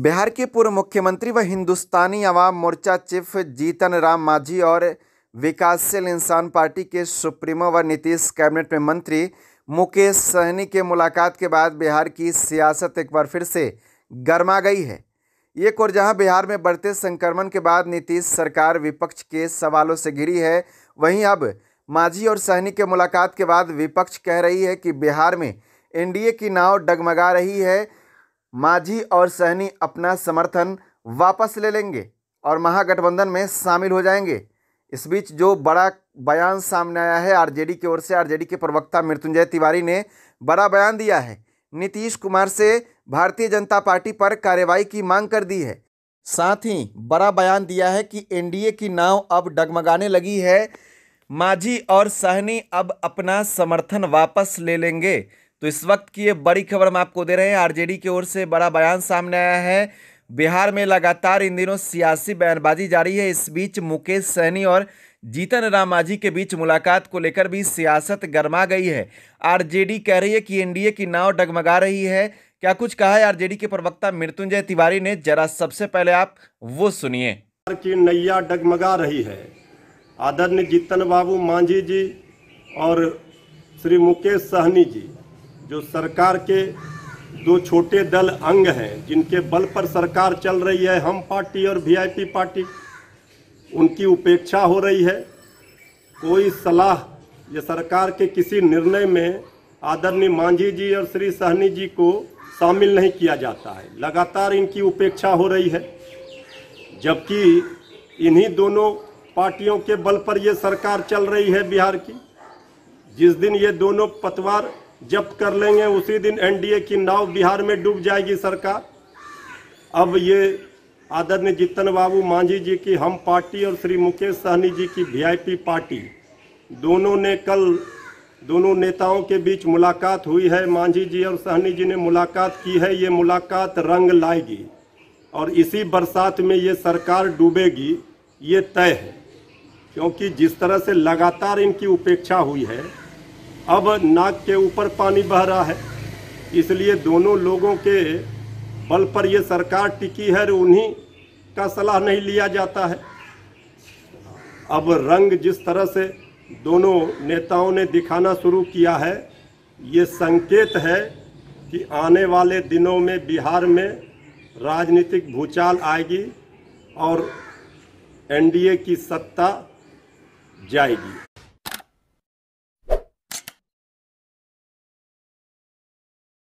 बिहार के पूर्व मुख्यमंत्री व हिंदुस्तानी आवाम मोर्चा चीफ जीतन राम मांझी और विकासशील इंसान पार्टी के सुप्रीमो व नीतीश कैबिनेट में मंत्री मुकेश सहनी के मुलाकात के बाद बिहार की सियासत एक बार फिर से गर्मा गई है एक और जहां बिहार में बढ़ते संक्रमण के बाद नीतीश सरकार विपक्ष के सवालों से घिरी है वहीं अब माझी और सहनी के मुलाकात के बाद विपक्ष कह रही है कि बिहार में एनडीए की नाव डगमगा रही है माझी और सहनी अपना समर्थन वापस ले लेंगे और महागठबंधन में शामिल हो जाएंगे इस बीच जो बड़ा बयान सामने आया है आरजेडी की ओर से आरजेडी के प्रवक्ता मृत्युंजय तिवारी ने बड़ा बयान दिया है नीतीश कुमार से भारतीय जनता पार्टी पर कार्रवाई की मांग कर दी है साथ ही बड़ा बयान दिया है कि एनडीए की नाव अब डगमगाने लगी है माझी और सहनी अब अपना समर्थन वापस ले लेंगे तो इस वक्त की ये बड़ी खबर हम आपको दे रहे हैं आरजेडी की ओर से बड़ा बयान सामने आया है बिहार में लगातार इन दिनों सियासी बयानबाजी जारी है इस बीच मुकेश सहनी और जीतन राम मांझी के बीच मुलाकात को लेकर भी सियासत गर्मा गई है आरजेडी कह रही है कि एनडीए की नाव डगमगा रही है क्या कुछ कहा है आरजेडी के प्रवक्ता मृत्युंजय तिवारी ने जरा सबसे पहले आप वो सुनिए की नैया डगमगा रही है आदरणीय जीतन बाबू मांझी जी और श्री मुकेश सहनी जी जो सरकार के दो छोटे दल अंग हैं जिनके बल पर सरकार चल रही है हम पार्टी और वीआईपी पार्टी उनकी उपेक्षा हो रही है कोई सलाह या सरकार के किसी निर्णय में आदरणीय मांझी जी और श्री सहनी जी को शामिल नहीं किया जाता है लगातार इनकी उपेक्षा हो रही है जबकि इन्हीं दोनों पार्टियों के बल पर ये सरकार चल रही है बिहार की जिस दिन ये दोनों पतवार जब्त कर लेंगे उसी दिन एनडीए की नाव बिहार में डूब जाएगी सरकार अब ये आदरणीय जीतन बाबू मांझी जी की हम पार्टी और श्री मुकेश सहनी जी की वीआईपी पार्टी दोनों ने कल दोनों नेताओं के बीच मुलाकात हुई है मांझी जी और सहनी जी ने मुलाकात की है ये मुलाकात रंग लाएगी और इसी बरसात में ये सरकार डूबेगी ये तय है क्योंकि जिस तरह से लगातार इनकी उपेक्षा हुई है अब नाक के ऊपर पानी बह रहा है इसलिए दोनों लोगों के बल पर ये सरकार टिकी है उन्हीं का सलाह नहीं लिया जाता है अब रंग जिस तरह से दोनों नेताओं ने दिखाना शुरू किया है ये संकेत है कि आने वाले दिनों में बिहार में राजनीतिक भूचाल आएगी और एनडीए की सत्ता जाएगी